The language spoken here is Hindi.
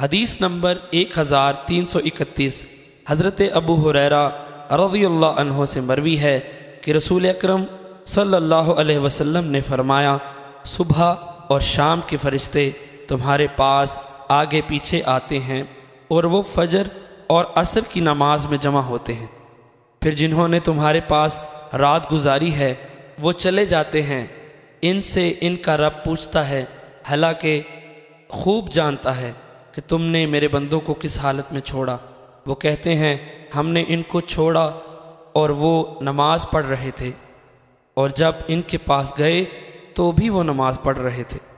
हदीस नंबर 1331 हज़रत अबू हुरैरा रज़ी अल्लाह से मरवी है कि रसूल अकरम सल्लल्लाहु अलैहि वसल्लम ने फरमाया सुबह और शाम के फरिश्ते तुम्हारे पास आगे पीछे आते हैं और वो फजर और असर की नमाज में जमा होते हैं फिर जिन्होंने तुम्हारे पास रात गुजारी है वो चले जाते हैं इनसे इनका रब पूछता है हालांकि खूब जानता है कि तुमने मेरे बंदों को किस हालत में छोड़ा वो कहते हैं हमने इनको छोड़ा और वो नमाज़ पढ़ रहे थे और जब इनके पास गए तो भी वो नमाज़ पढ़ रहे थे